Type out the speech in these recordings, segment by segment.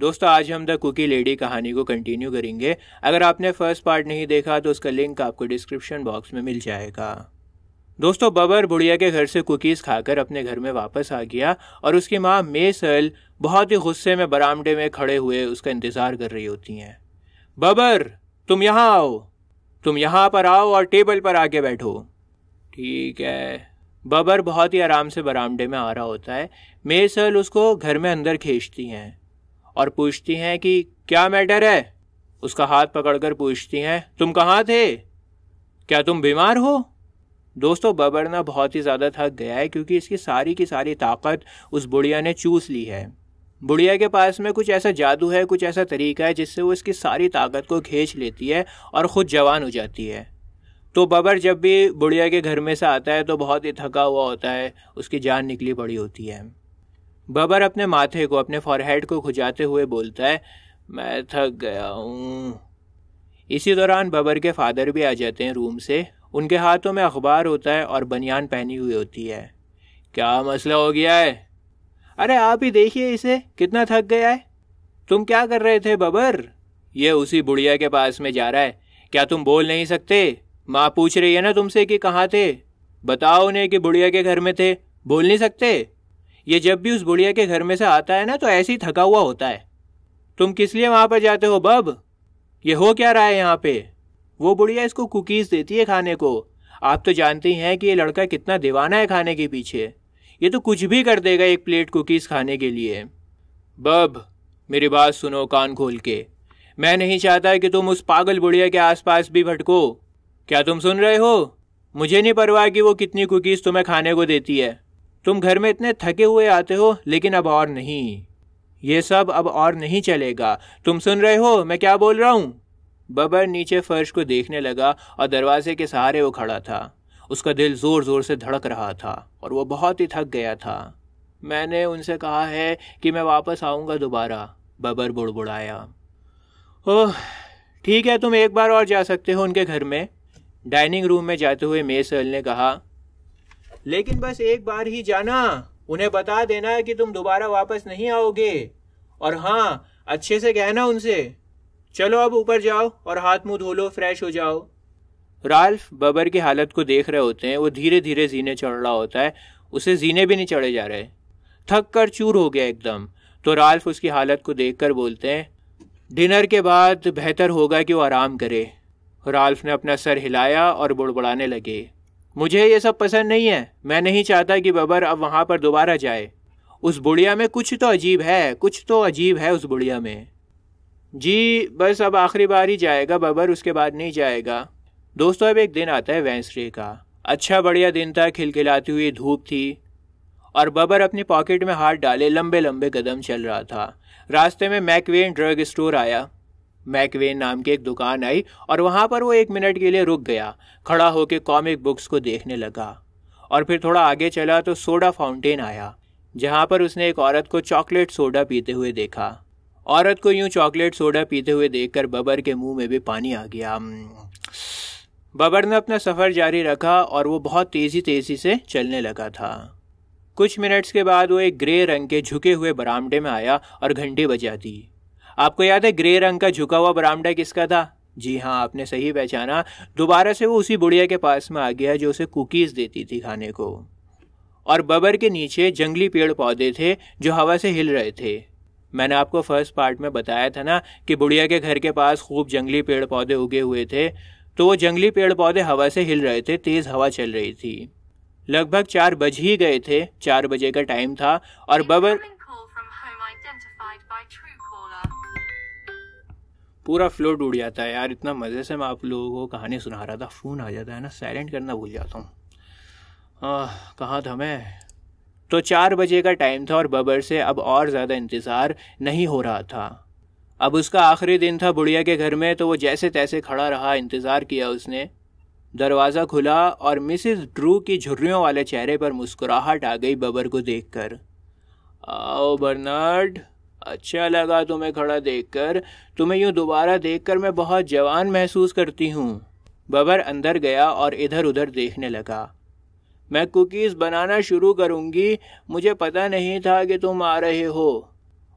दोस्तों आज हम द कुकी लेडी कहानी को कंटिन्यू करेंगे अगर आपने फर्स्ट पार्ट नहीं देखा तो उसका लिंक आपको डिस्क्रिप्शन बॉक्स में मिल जाएगा दोस्तों बबर बुढ़िया के घर से कुकीज़ खाकर अपने घर में वापस आ गया और उसकी माँ मेसल बहुत ही गुस्से में बरामदे में खड़े हुए उसका इंतज़ार कर रही होती हैं बबर तुम यहाँ आओ तुम यहाँ पर आओ और टेबल पर आके बैठो ठीक है बबर बहुत ही आराम से बरामदे में आ रहा होता है मेसल उसको घर में अंदर खींचती हैं और पूछती हैं कि क्या मैटर है उसका हाथ पकड़कर पूछती हैं तुम कहाँ थे क्या तुम बीमार हो दोस्तों बबर ना बहुत ही ज़्यादा थक गया है क्योंकि इसकी सारी की सारी ताकत उस बुढ़िया ने चूस ली है बुढ़िया के पास में कुछ ऐसा जादू है कुछ ऐसा तरीका है जिससे वो इसकी सारी ताकत को खींच लेती है और ख़ुद जवान हो जाती है तो बबर जब भी बुढ़िया के घर में से आता है तो बहुत ही थका हुआ होता है उसकी जान निकली पड़ी होती है बबर अपने माथे को अपने फॉरहेड को खुजाते हुए बोलता है मैं थक गया हूँ इसी दौरान बबर के फादर भी आ जाते हैं रूम से उनके हाथों में अखबार होता है और बनियान पहनी हुई होती है क्या मसला हो गया है अरे आप ही देखिए इसे कितना थक गया है तुम क्या कर रहे थे बबर ये उसी बुढ़िया के पास में जा रहा है क्या तुम बोल नहीं सकते माँ पूछ रही है ना तुमसे कि कहाँ थे बताओ उन्हें कि बुढ़िया के घर में थे बोल नहीं सकते ये जब भी उस बुढ़िया के घर में से आता है ना तो ऐसे ही थका हुआ होता है तुम किस लिए वहाँ पर जाते हो बब ये हो क्या रहा है यहाँ पे वो बुढ़िया इसको कुकीज़ देती है खाने को आप तो जानते ही हैं कि ये लड़का कितना दीवाना है खाने के पीछे ये तो कुछ भी कर देगा एक प्लेट कुकीज़ खाने के लिए बब मेरी बात सुनो कान खोल के मैं नहीं चाहता कि तुम उस पागल बुढ़िया के आसपास भी भटको क्या तुम सुन रहे हो मुझे नहीं परवाह कि वो कितनी कुकीज़ तुम्हें खाने को देती है तुम घर में इतने थके हुए आते हो लेकिन अब और नहीं ये सब अब और नहीं चलेगा तुम सुन रहे हो मैं क्या बोल रहा हूँ बबर नीचे फर्श को देखने लगा और दरवाजे के सहारे वो खड़ा था उसका दिल ज़ोर ज़ोर से धड़क रहा था और वो बहुत ही थक गया था मैंने उनसे कहा है कि मैं वापस आऊँगा दोबारा बबर बुड़बुड़ाया ओह ठीक है तुम एक बार और जा सकते हो उनके घर में डाइनिंग रूम में जाते हुए मेसर ने कहा लेकिन बस एक बार ही जाना उन्हें बता देना कि तुम दोबारा वापस नहीं आओगे और हाँ अच्छे से कहना उनसे चलो अब ऊपर जाओ और हाथ मुंह धो लो फ्रेश हो जाओ राल्फ बबर की हालत को देख रहे होते हैं वो धीरे धीरे जीने चढ़ रहा होता है उसे जीने भी नहीं चढ़े जा रहे थक कर चूर हो गया एकदम तो राल्फ उसकी हालत को देख कर बोलते हैं डिनर के बाद बेहतर होगा कि वो आराम करे राल्फ ने अपना सर हिलाया और बुड़बुड़ाने लगे मुझे ये सब पसंद नहीं है मैं नहीं चाहता कि बबर अब वहाँ पर दोबारा जाए उस बुढ़िया में कुछ तो अजीब है कुछ तो अजीब है उस बुढ़िया में जी बस अब आखिरी बार ही जाएगा बबर उसके बाद नहीं जाएगा दोस्तों अब एक दिन आता है वैंसरे का अच्छा बढ़िया दिन था खिलखिलाती हुई धूप थी और बबर अपनी पॉकेट में हाथ डाले लंबे लंबे कदम चल रहा था रास्ते में मैकवेन ड्रग स्टोर आया मैकवेन नाम की एक दुकान आई और वहाँ पर वो एक मिनट के लिए रुक गया खड़ा होकर कॉमिक बुक्स को देखने लगा और फिर थोड़ा आगे चला तो सोडा फाउंटेन आया जहाँ पर उसने एक औरत को चॉकलेट सोडा पीते हुए देखा औरत को यूं चॉकलेट सोडा पीते हुए देखकर बबर के मुंह में भी पानी आ गया हम्म, बबर ने अपना सफ़र जारी रखा और वो बहुत तेज़ी तेज़ी से चलने लगा था कुछ मिनट्स के बाद वो एक ग्रे रंग के झुके हुए बरामदे में आया और घंटी बजा दी आपको याद है ग्रे रंग का झुका हुआ बरामडा किसका था जी हाँ आपने सही पहचाना दोबारा से वो उसी बुढ़िया के पास में आ गया जो उसे कुकीज़ देती थी खाने को और बबर के नीचे जंगली पेड़ पौधे थे जो हवा से हिल रहे थे मैंने आपको फर्स्ट पार्ट में बताया था ना कि बुढ़िया के घर के पास खूब जंगली पेड़ पौधे उगे हुए थे तो वो जंगली पेड़ पौधे हवा से हिल रहे थे तेज़ हवा चल रही थी लगभग चार बज ही गए थे चार बजे का टाइम था और बबर पूरा फ्लोट टूट जाता है यार इतना मज़े से मैं आप लोगों को कहानी सुना रहा था फ़ोन आ जाता है ना साइलेंट करना भूल जाता हूँ कहाँ था मैं तो चार बजे का टाइम था और बबर से अब और ज़्यादा इंतज़ार नहीं हो रहा था अब उसका आखिरी दिन था बुढ़िया के घर में तो वो जैसे तैसे खड़ा रहा इंतज़ार किया उसने दरवाज़ा खुला और मिसिस ड्रू की झुर्रियों वाले चेहरे पर मुस्कुराहट आ गई बबर को देखकर आओ बर्नार्ड अच्छा लगा तुम्हें खड़ा देखकर तुम्हें यूँ दोबारा देखकर मैं बहुत जवान महसूस करती हूँ बबर अंदर गया और इधर उधर देखने लगा मैं कुकीज़ बनाना शुरू करूँगी मुझे पता नहीं था कि तुम आ रहे हो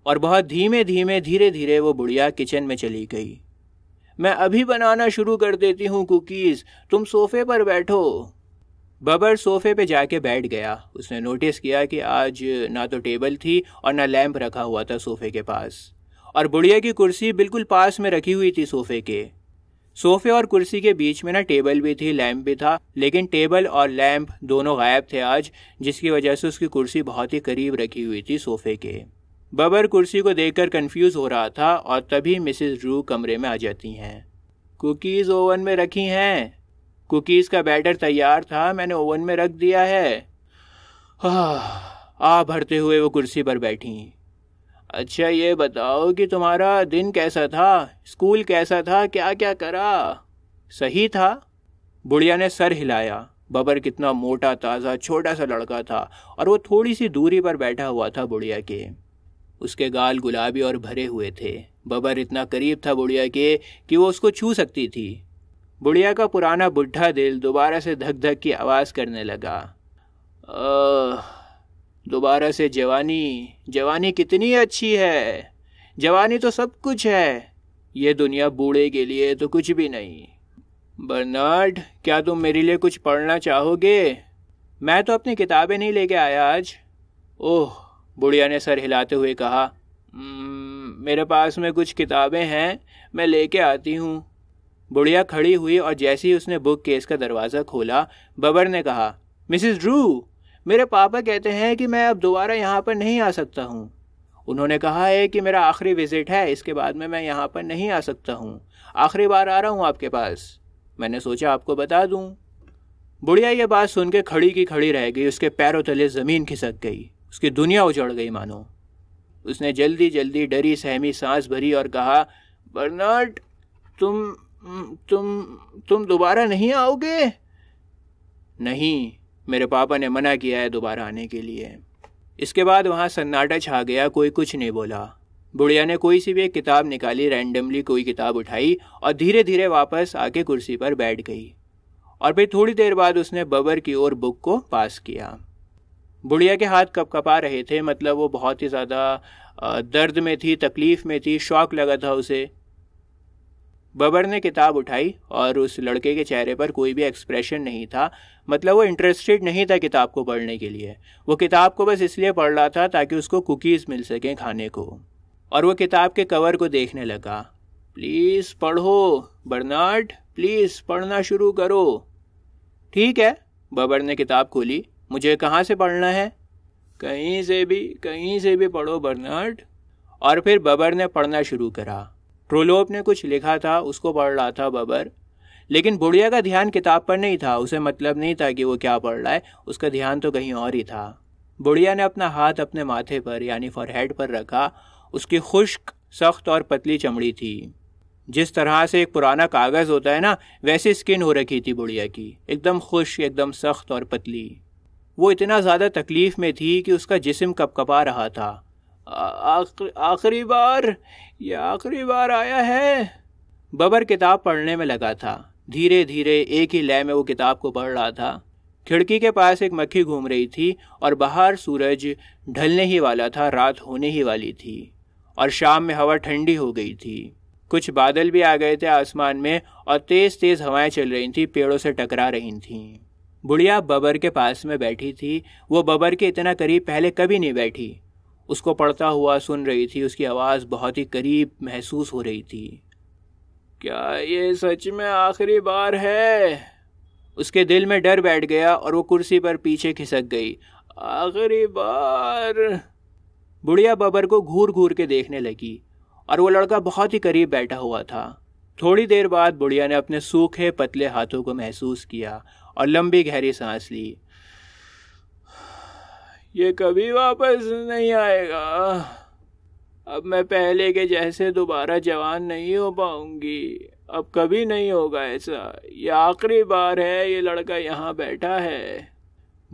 और बहुत धीमे धीमे धीरे धीरे वो बुढ़िया किचन में चली गई मैं अभी बनाना शुरू कर देती हूँ कुकीज़ तुम सोफे पर बैठो बबर सोफे पे जाके बैठ गया उसने नोटिस किया कि आज ना तो टेबल थी और ना लैंप रखा हुआ था सोफे के पास और बुढ़िया की कुर्सी बिल्कुल पास में रखी हुई थी सोफे के सोफे और कुर्सी के बीच में ना टेबल भी थी लैंप भी था लेकिन टेबल और लैंप दोनों गायब थे आज जिसकी वजह से उसकी कुर्सी बहुत ही करीब रखी हुई थी सोफे के बबर कुर्सी को देखकर कंफ्यूज हो रहा था और तभी मिसेस रू कमरे में आ जाती हैं कुकीज़ ओवन में रखी हैं कुकीज़ का बैटर तैयार था मैंने ओवन में रख दिया है आ भरते हुए वो कुर्सी पर बैठी अच्छा ये बताओ कि तुम्हारा दिन कैसा था स्कूल कैसा था क्या क्या करा सही था बुढ़िया ने सर हिलाया बबर कितना मोटा ताज़ा छोटा सा लड़का था और वो थोड़ी सी दूरी पर बैठा हुआ था बुढ़िया के उसके गाल गुलाबी और भरे हुए थे बबर इतना करीब था बुढ़िया के कि वो उसको छू सकती थी बुढ़िया का पुराना बुढ़ा दिल दोबारा से धक धक की आवाज़ करने लगा दोबारा से जवानी जवानी कितनी अच्छी है जवानी तो सब कुछ है ये दुनिया बूढ़े के लिए तो कुछ भी नहीं बर्नार्ड क्या तुम मेरे लिए कुछ पढ़ना चाहोगे मैं तो अपनी किताबें नहीं लेके आया आज ओह बुढ़िया ने सर हिलाते हुए कहा मेरे पास में कुछ किताबें हैं मैं लेके आती हूँ बुढ़िया खड़ी हुई और जैसे ही उसने बुक केस का दरवाज़ा खोला बबर ने कहा मिसिस ड्रू मेरे पापा कहते हैं कि मैं अब दोबारा यहाँ पर नहीं आ सकता हूँ उन्होंने कहा है कि मेरा आखिरी विज़िट है इसके बाद में मैं यहाँ पर नहीं आ सकता हूँ आखिरी बार आ रहा हूँ आपके पास मैंने सोचा आपको बता दूँ बुढ़िया ये बात सुन के खड़ी की खड़ी रह गई उसके पैरों तले ज़मीन खिसक गई उसकी दुनिया उजड़ गई मानो उसने जल्दी जल्दी डरी सहमी सांस भरी और कहा बर्नाड तुम हम्म, तुम तुम दोबारा नहीं आओगे नहीं मेरे पापा ने मना किया है दोबारा आने के लिए इसके बाद वहाँ सन्नाटा छा गया कोई कुछ नहीं बोला बुढ़िया ने कोई सी भी एक किताब निकाली रैंडमली कोई किताब उठाई और धीरे धीरे वापस आके कुर्सी पर बैठ गई और फिर थोड़ी देर बाद उसने बबर की ओर बुक को पास किया बुढ़िया के हाथ कपकपा रहे थे मतलब वो बहुत ही ज़्यादा दर्द में थी तकलीफ़ में थी शौक लगा था उसे बबर ने किताब उठाई और उस लड़के के चेहरे पर कोई भी एक्सप्रेशन नहीं था मतलब वो इंटरेस्टेड नहीं था किताब को पढ़ने के लिए वो किताब को बस इसलिए पढ़ रहा था ताकि उसको कुकीज़ मिल सकें खाने को और वो किताब के कवर को देखने लगा प्लीज़ पढ़ो बर्नार्ड प्लीज़ पढ़ना शुरू करो ठीक है बबर ने किताब खोली मुझे कहाँ से पढ़ना है कहीं से भी कहीं से भी पढ़ो बर्नार्ड और फिर बबर ने पढ़ना शुरू करा ट्रोलोप ने कुछ लिखा था उसको पढ़ रहा था बबर लेकिन बुढ़िया का ध्यान किताब पर नहीं था उसे मतलब नहीं था कि वो क्या पढ़ रहा है उसका ध्यान तो कहीं और ही था बुढ़िया ने अपना हाथ अपने माथे पर यानी फॉरहेड पर रखा उसकी खुश्क सख्त और पतली चमड़ी थी जिस तरह से एक पुराना कागज़ होता है ना वैसी स्किन हो रखी थी बुढ़िया की एकदम खुश एकदम सख्त और पतली वो इतना ज़्यादा तकलीफ़ में थी कि उसका जिसम कपकपा रहा था आखिरी बार ये आखिरी बार आया है बबर किताब पढ़ने में लगा था धीरे धीरे एक ही लय में वो किताब को पढ़ रहा था खिड़की के पास एक मक्खी घूम रही थी और बाहर सूरज ढलने ही वाला था रात होने ही वाली थी और शाम में हवा ठंडी हो गई थी कुछ बादल भी आ गए थे आसमान में और तेज़ तेज़ हवाएं चल रही थी पेड़ों से टकरा रही थी बुढ़िया बबर के पास में बैठी थी वो बबर के इतना करीब पहले कभी नहीं बैठी उसको पढ़ता हुआ सुन रही थी उसकी आवाज़ बहुत ही करीब महसूस हो रही थी क्या ये सच में आखिरी बार है उसके दिल में डर बैठ गया और वो कुर्सी पर पीछे खिसक गई आखिरी बार बुढ़िया बबर को घूर घूर के देखने लगी और वो लड़का बहुत ही करीब बैठा हुआ था थोड़ी देर बाद बुढ़िया ने अपने सूखे पतले हाथों को महसूस किया और लंबी गहरी सांस ली ये कभी वापस नहीं आएगा अब मैं पहले के जैसे दोबारा जवान नहीं हो पाऊंगी अब कभी नहीं होगा ऐसा ये आखिरी बार है ये लड़का यहाँ बैठा है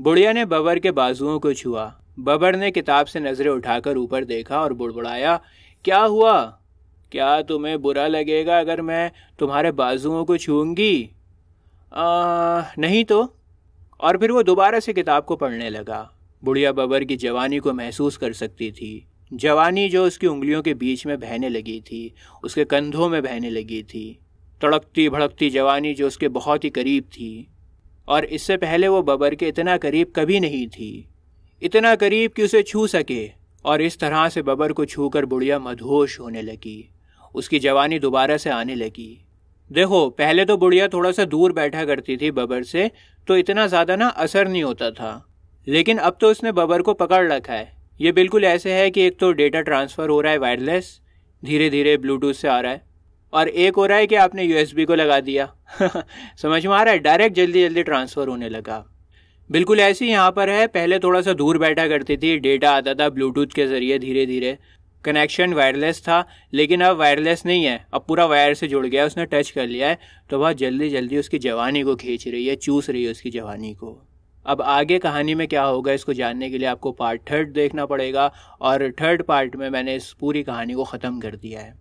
बुढ़िया ने बबर के बाजुओं को छुआ बबर ने किताब से नज़रें उठाकर ऊपर देखा और बुड़बुड़ाया क्या हुआ क्या तुम्हें बुरा लगेगा अगर मैं तुम्हारे बाजुओं को छूंगी नहीं तो और फिर वो दोबारा से किताब को पढ़ने लगा बुढ़िया बबर की जवानी को महसूस कर सकती थी जवानी जो उसकी उंगलियों के बीच में बहने लगी थी उसके कंधों में बहने लगी थी तड़कती भड़कती जवानी जो उसके बहुत ही करीब थी और इससे पहले वो बबर के इतना करीब कभी नहीं थी इतना करीब कि उसे छू सके और इस तरह से बबर को छूकर बुढ़िया मधोश होने लगी उसकी जवानी दोबारा से आने लगी देखो पहले तो बुढ़िया थोड़ा सा दूर बैठा करती थी बबर से तो इतना ज़्यादा ना असर नहीं होता था लेकिन अब तो उसने बबर को पकड़ रखा है ये बिल्कुल ऐसे है कि एक तो डेटा ट्रांसफ़र हो रहा है वायरलेस धीरे धीरे ब्लूटूथ से आ रहा है और एक हो रहा है कि आपने यूएसबी को लगा दिया समझ में आ रहा है डायरेक्ट जल्दी जल्दी ट्रांसफ़र होने लगा बिल्कुल ऐसे ही यहाँ पर है पहले थोड़ा सा दूर बैठा करती थी डेटा आता था ब्लूटूथ के ज़रिए धीरे धीरे कनेक्शन वायरलेस था लेकिन अब वायरलेस नहीं है अब पूरा वायर से जुड़ गया उसने टच कर लिया है तो बहुत जल्दी जल्दी उसकी जवानी को खींच रही है चूस रही है उसकी जवानी को अब आगे कहानी में क्या होगा इसको जानने के लिए आपको पार्ट थर्ड देखना पड़ेगा और थर्ड पार्ट में मैंने इस पूरी कहानी को ख़त्म कर दिया है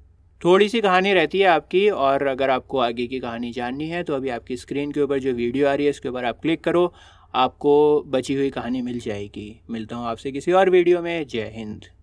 थोड़ी सी कहानी रहती है आपकी और अगर आपको आगे की कहानी जाननी है तो अभी आपकी स्क्रीन के ऊपर जो वीडियो आ रही है उसके ऊपर आप क्लिक करो आपको बची हुई कहानी मिल जाएगी मिलता हूँ आपसे किसी और वीडियो में जय हिंद